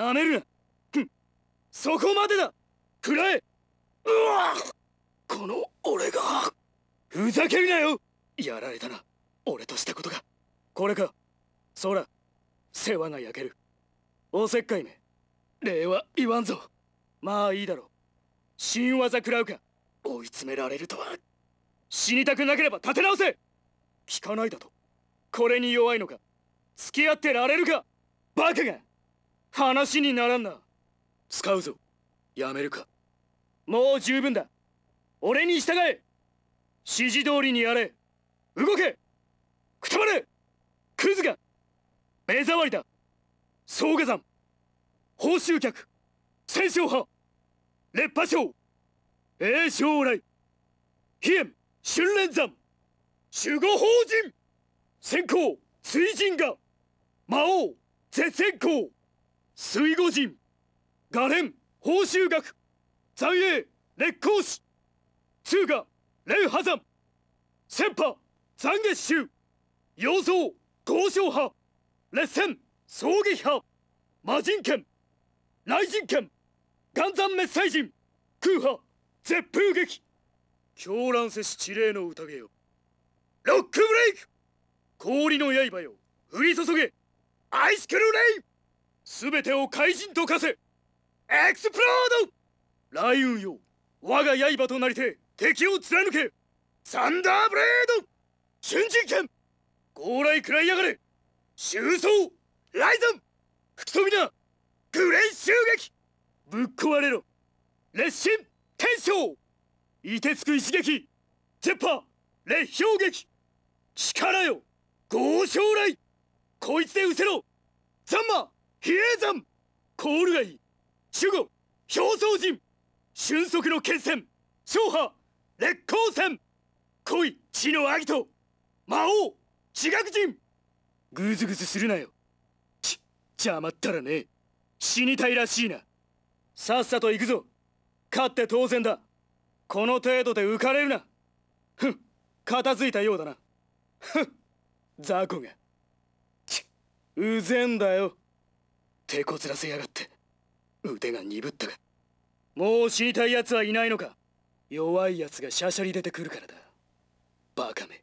舐めるなふんそこまでだくらえうわこの俺がふざけるなよやられたな俺としたことがこれから世話が焼けるおせっかいめ礼は言わんぞまあいいだろう新技食らうか追い詰められるとは死にたくなければ立て直せ聞かないだとこれに弱いのか付き合ってられるかバカが話にならんな使うぞやめるかもう十分だ俺に従え指示通りにやれ動けくたばれクズが目障りだ総下山報酬客戦勝派烈破将栄将来飛燕春蓮山守護法人先行追陣が魔王絶戦行水護人ガレン報酬学残影烈光師通貨蓮波山先波残月衆陽蔵豪商派烈戦葬撃派魔人剣雷神剣岩山滅災人空波絶風劇狂乱せし地霊の宴よロックブレイク氷の刃よ降り注げアイスクルレイすべてを怪人と化せエクスプロード雷雲よ我が刃となりて敵を貫けサンダーブレード瞬人剣強雷食らいやがれ収葬ライザン吹き飛びなグレイ襲撃ぶっ壊れろ烈神天章凍てつく一撃ジェッパー列氷撃力よ豪将来こいつで失せろザンマ比叡山コール街守護表層陣俊足の剣戦勝破烈光戦恋地のアギト魔王地学人グズグズするなよち邪魔ったらね死にたいらしいなさっさと行くぞ勝って当然だこの程度で浮かれるなふん片付いたようだなふん雑魚がちうぜんだよ手こずらせやがって腕が鈍ったかもう死にたい奴はいないのか弱い奴がしゃしゃり出てくるからだバカめ